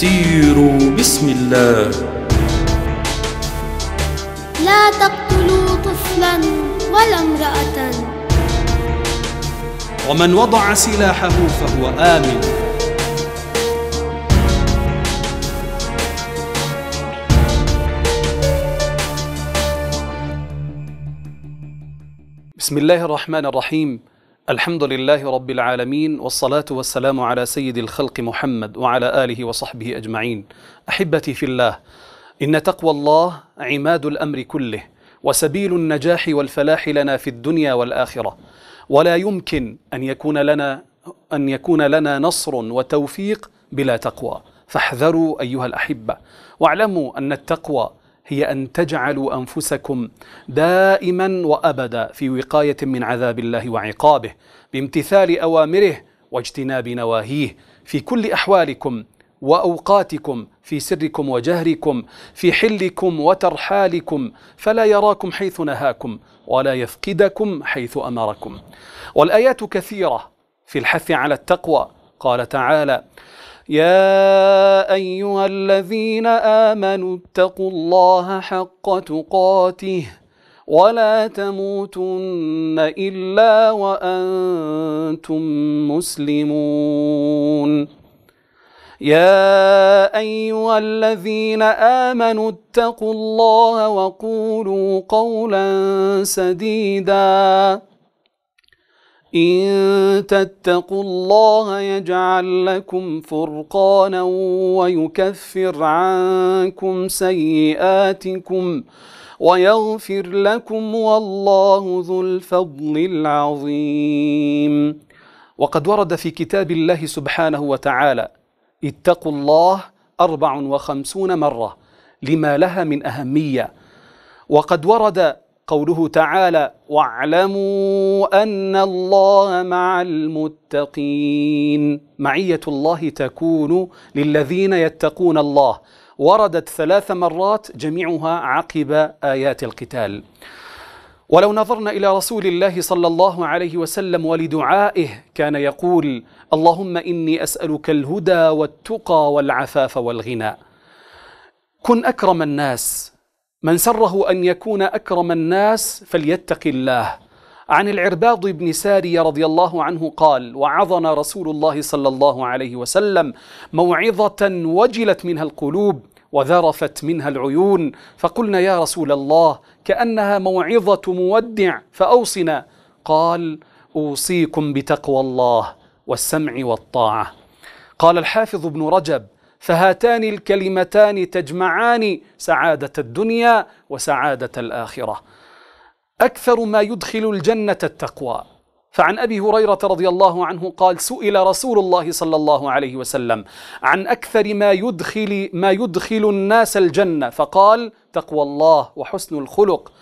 سيروا بسم الله لا تقتلوا طفلا ولا امرأة ومن وضع سلاحه فهو آمن بسم الله الرحمن الرحيم الحمد لله رب العالمين والصلاة والسلام على سيد الخلق محمد وعلى آله وصحبه أجمعين أحبتي في الله إن تقوى الله عماد الأمر كله وسبيل النجاح والفلاح لنا في الدنيا والآخرة ولا يمكن أن يكون لنا أن يكون لنا نصر وتوفيق بلا تقوى فاحذروا أيها الأحبة واعلموا أن التقوى هي أن تجعلوا أنفسكم دائما وأبدا في وقاية من عذاب الله وعقابه بامتثال أوامره واجتناب نواهيه في كل أحوالكم واوقاتكم في سركم وجهركم في حلكم وترحالكم فلا يراكم حيث نهاكم ولا يفقدكم حيث امركم والايات كثيره في الحث على التقوى قال تعالى يا أيها الذين آمنوا اتقوا الله حق تقاته ولا تموتن إلا وأنتم مسلمون يا أيها الذين آمنوا اتقوا الله وقولوا قولا سديداً إن تتقوا الله يجعل لكم فرقانا ويكفر عنكم سيئاتكم ويغفر لكم والله ذو الفضل العظيم وقد ورد في كتاب الله سبحانه وتعالى اتقوا الله أربع وخمسون مرة لما لها من أهمية وقد ورد قوله تعالى واعلموا ان الله مع المتقين معيه الله تكون للذين يتقون الله وردت ثلاث مرات جميعها عقب ايات القتال ولو نظرنا الى رسول الله صلى الله عليه وسلم ولدعائه كان يقول اللهم اني اسالك الهدى والتقى والعفاف والغنى كن اكرم الناس من سره أن يكون أكرم الناس فليتق الله عن العرباض بن سارية رضي الله عنه قال وعظنا رسول الله صلى الله عليه وسلم موعظة وجلت منها القلوب وذرفت منها العيون فقلنا يا رسول الله كأنها موعظة مودع فأوصنا قال أوصيكم بتقوى الله والسمع والطاعة قال الحافظ ابن رجب فهاتان الكلمتان تجمعان سعاده الدنيا وسعاده الاخره اكثر ما يدخل الجنه التقوى فعن ابي هريره رضي الله عنه قال سئل رسول الله صلى الله عليه وسلم عن اكثر ما يدخل ما يدخل الناس الجنه فقال تقوى الله وحسن الخلق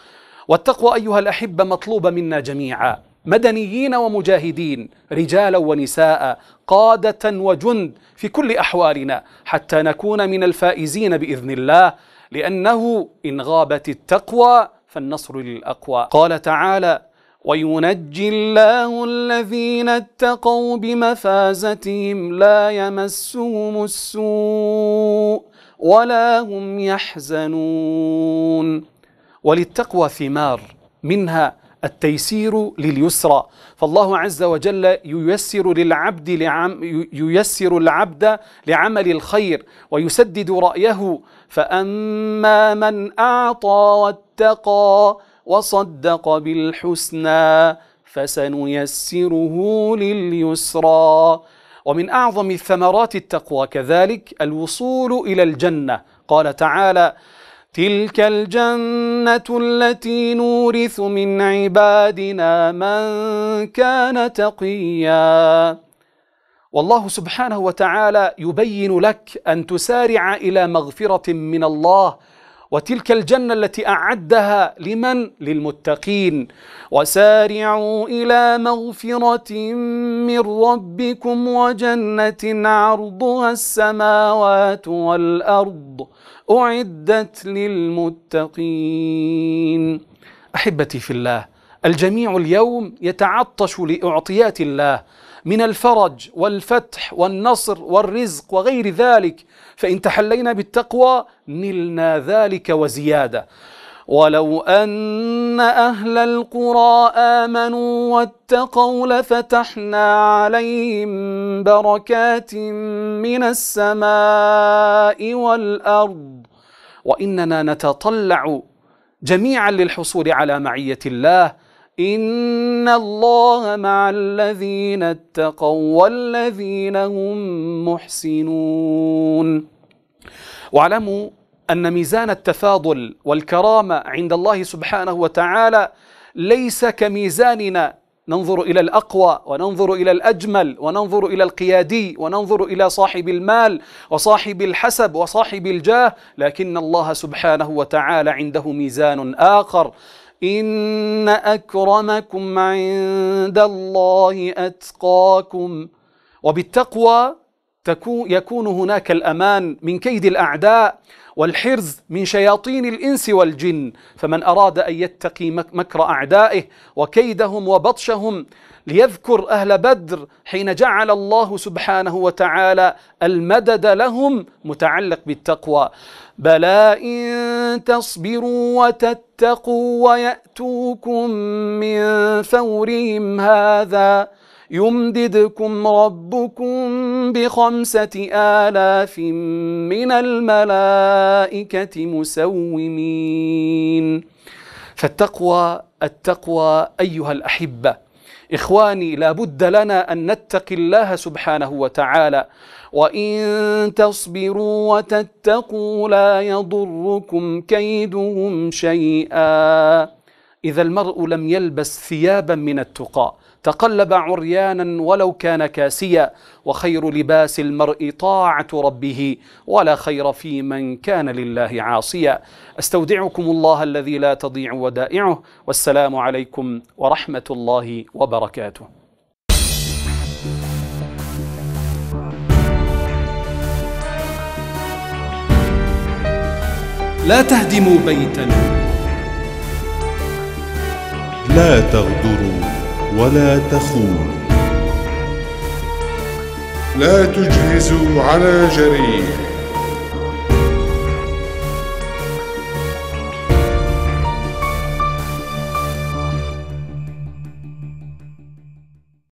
والتقوى ايها الاحبه مطلوبه منا جميعا مدنيين ومجاهدين رجالا ونساء قادة وجند في كل أحوالنا حتى نكون من الفائزين بإذن الله لأنه إن غابت التقوى فالنصر للأقوى قال تعالى وينجي الله الذين اتقوا بمفازتهم لا يمسهم السوء ولا هم يحزنون وللتقوى ثمار منها التيسير لليسرى فالله عز وجل ييسر للعبد لعم ييسر العبد لعمل الخير ويسدد رأيه فأما من أعطى واتقى وصدق بالحسنى فسنيسره لليسرى ومن أعظم ثمرات التقوى كذلك الوصول إلى الجنة قال تعالى تلك الجنة التي نورث من عبادنا من كان تقيا والله سبحانه وتعالى يبين لك أن تسارع إلى مغفرة من الله وتلك الجنة التي أعدها لمن؟ للمتقين وسارعوا إلى مغفرة من ربكم وجنة عرضها السماوات والأرض أعدت للمتقين أحبتي في الله الجميع اليوم يتعطش لإعطيات الله من الفرج والفتح والنصر والرزق وغير ذلك فإن تحلينا بالتقوى نلنا ذلك وزيادة ولو أن أهل القرى آمنوا واتقوا لفتحنا عليهم بركات من السماء والأرض وإننا نتطلع جميعا للحصول على معية الله إن الله مع الذين اتقوا والذين هم محسنون واعلموا أن ميزان التفاضل والكرامة عند الله سبحانه وتعالى ليس كميزاننا ننظر إلى الأقوى وننظر إلى الأجمل وننظر إلى القيادي وننظر إلى صاحب المال وصاحب الحسب وصاحب الجاه لكن الله سبحانه وتعالى عنده ميزان آخر إن أكرمكم عند الله أتقاكم وبالتقوى يكون هناك الامان من كيد الاعداء والحرز من شياطين الانس والجن فمن اراد ان يتقي مكر اعدائه وكيدهم وبطشهم ليذكر اهل بدر حين جعل الله سبحانه وتعالى المدد لهم متعلق بالتقوى بلى ان تصبروا وتتقوا وياتوكم من فورهم هذا يمددكم ربكم بخمسة آلاف من الملائكة مسومين فالتقوى التقوى أيها الأحبة إخواني لابد لنا أن نتقي الله سبحانه وتعالى وإن تصبروا وتتقوا لا يضركم كيدهم شيئا إذا المرء لم يلبس ثيابا من التقى تقلب عريانا ولو كان كاسيا وخير لباس المرء طاعه ربه ولا خير في من كان لله عاصيا استودعكم الله الذي لا تضيع ودائعه والسلام عليكم ورحمه الله وبركاته لا تهدموا بيتا لا تغدروا ولا تخون لا تجهزوا على جريح